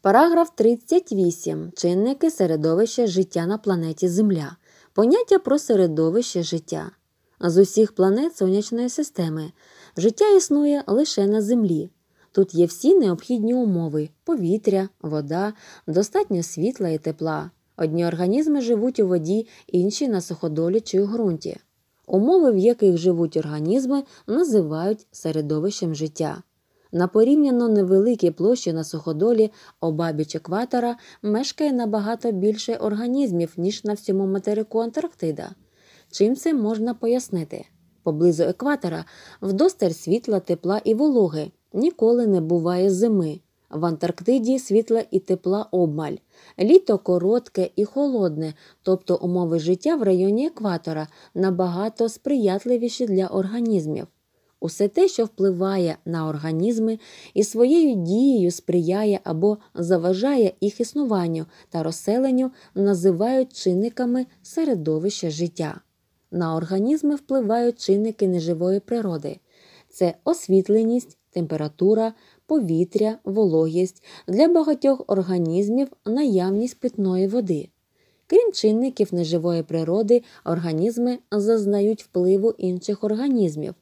Параграф 38. Чинники середовища життя на планеті Земля. Поняття про середовище життя. З усіх планет сонячної системи життя існує лише на Землі. Тут є всі необхідні умови: повітря, вода, достатньо світла і тепла. Одні організми живуть у воді, інші на суходолі чи у ґрунті. Умови, в яких живуть організми, називають середовищем життя. На порівняно невеликій площі на суходолі обабіч екватора мешкає набагато більше організмів, ніж на всьому материку Антарктида. Чим це можна пояснити? Поблизу екватора вдосталь світла, тепла і вологи, ніколи не буває зими. В Антарктиді світла і тепла обмаль, літо коротке і холодне, тобто умови життя в районі екватора набагато сприятливіші для організмів усе те, що впливає на організми і своєю дією сприяє або заважає їх існуванню та розселенню, називають чинниками середовища життя. На організми впливають чинники неживої природи. Це освітленість, температура, повітря, вологість для багатьох організмів наявність питної води. Крім чинників неживої природи, організми зазнають впливу інших організмів.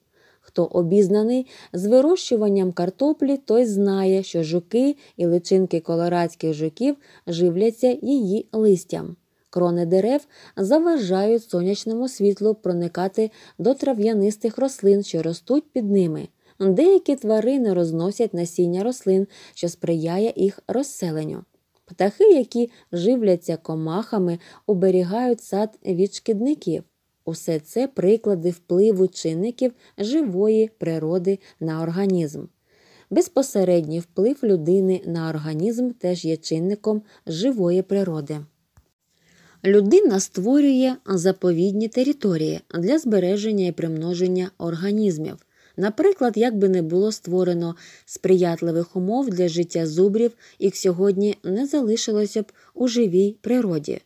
Хто обізнаний з вирощуванням картоплі, той знає, що жуки і личинки колорадських жуків живляться її листям. Крони дерев заважають сонячному світлу проникати до трав'янистих рослин, що ростуть під ними. Деякі тварини розносять насіння рослин, що сприяє їх розселенню. Птахи, які живляться комахами, оберігають сад від шкідників. Усе це приклади впливу чинників живої природи на організм. Безпосередній вплив людини на організм теж є чинником живої природи. Людина створює заповідні території для збереження і примноження організмів. Наприклад, як би не було створено сприятливих умов для життя зубрів, їх сьогодні не залишилося б у живій природі.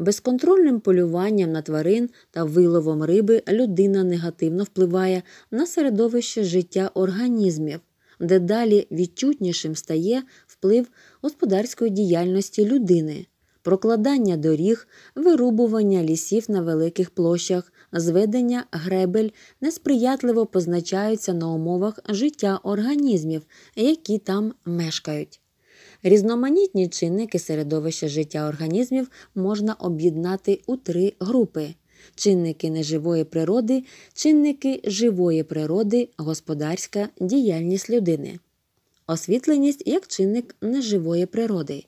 Безконтрольним полюванням на тварин та виловом риби людина негативно впливає на середовище життя організмів, де далі відчутнішим стає вплив господарської діяльності людини, прокладання доріг, вирубування лісів на великих площах, зведення гребель несприятливо позначаються на умовах життя організмів, які там мешкають. Різноманітні чинники середовища життя організмів можна об'єднати у три групи: чинники неживої природи, чинники живої природи, господарська діяльність людини. Освітленість як чинник неживої природи.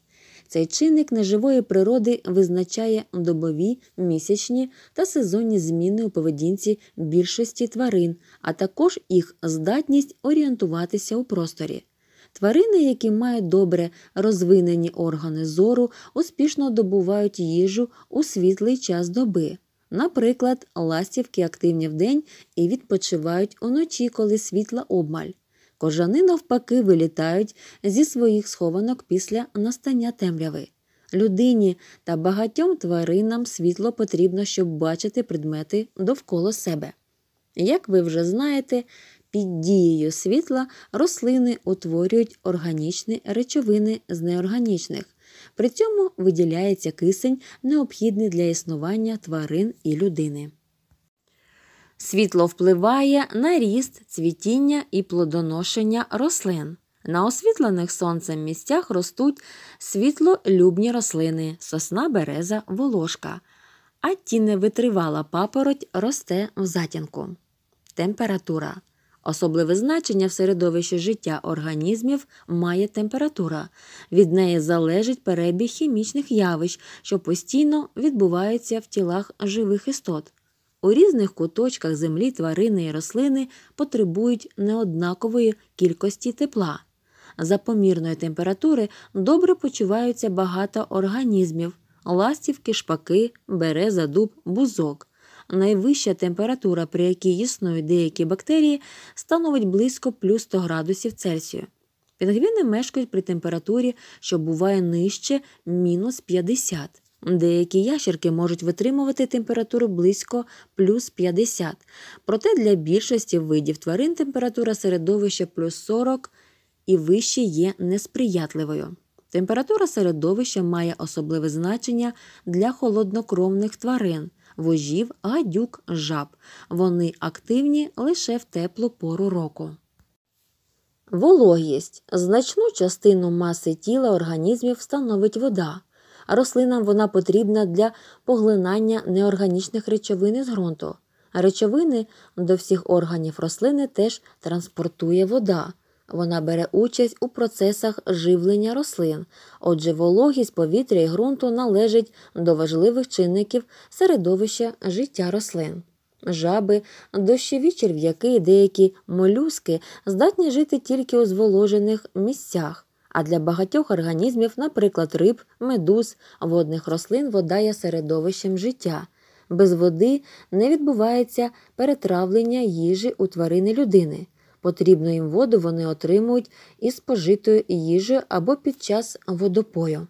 Цей чинник неживої природи визначає добові, місячні та сезонні зміни у поведінці більшості тварин, а також їх здатність орієнтуватися у просторі. Тварини, які мають добре розвинені органи зору, успішно добувають їжу у світлий час доби. Наприклад, ластівки активні вдень і відпочивають уночі, коли світла обмаль. Кожани, навпаки, вилітають зі своїх схованок після настання темряви. Людині та багатьом тваринам світло потрібно, щоб бачити предмети довкола себе. Як ви вже знаєте, під дією світла рослини утворюють органічні речовини з неорганічних. При цьому виділяється кисень, необхідний для існування тварин і людини. Світло впливає на ріст, цвітіння і плодоношення рослин. На освітлених сонцем місцях ростуть світлолюбні рослини, сосна, береза, волошка, а тіневитривала папороть росте в затінку. Температура Особливе значення в середовищі життя організмів має температура. Від неї залежить перебіг хімічних явищ, що постійно відбуваються в тілах живих істот. У різних куточках землі тварини і рослини потребують неоднакової кількості тепла. За помірної температури добре почуваються багато організмів ластівки, шпаки, береза, дуб, бузок найвища температура, при якій існують деякі бактерії, становить близько плюс 100 градусів Цельсію. Пінгвіни мешкають при температурі, що буває нижче мінус 50. Деякі ящерки можуть витримувати температуру близько плюс 50. Проте для більшості видів тварин температура середовища плюс 40 і вище є несприятливою. Температура середовища має особливе значення для холоднокровних тварин вожів, гадюк, жаб. Вони активні лише в теплу пору року. Вологість значну частину маси тіла організмів становить вода. Рослинам вона потрібна для поглинання неорганічних речовин з ґрунту. Речовини до всіх органів рослини теж транспортує вода. Вона бере участь у процесах живлення рослин, отже, вологість повітря і ґрунту належить до важливих чинників середовища життя рослин. Жаби, дощові черв'яки і деякі молюски здатні жити тільки у зволожених місцях, а для багатьох організмів, наприклад, риб, медуз, водних рослин, вода є середовищем життя. Без води не відбувається перетравлення їжі у тварини людини. Потрібну їм воду вони отримують із пожитою їжею або під час водопою.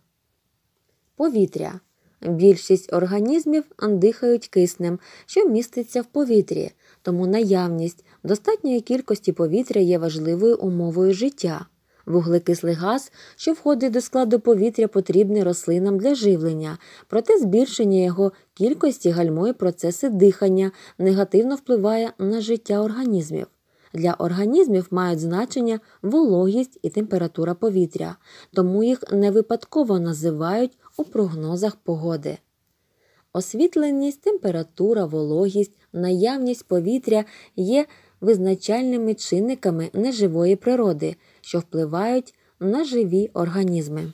Повітря. Більшість організмів дихають киснем, що міститься в повітрі, тому наявність достатньої кількості повітря є важливою умовою життя. Вуглекислий газ, що входить до складу повітря, потрібний рослинам для живлення, проте збільшення його кількості гальмує процеси дихання, негативно впливає на життя організмів. Для організмів мають значення вологість і температура повітря, тому їх не випадково називають у прогнозах погоди. Освітленість, температура, вологість, наявність повітря є визначальними чинниками неживої природи, що впливають на живі організми.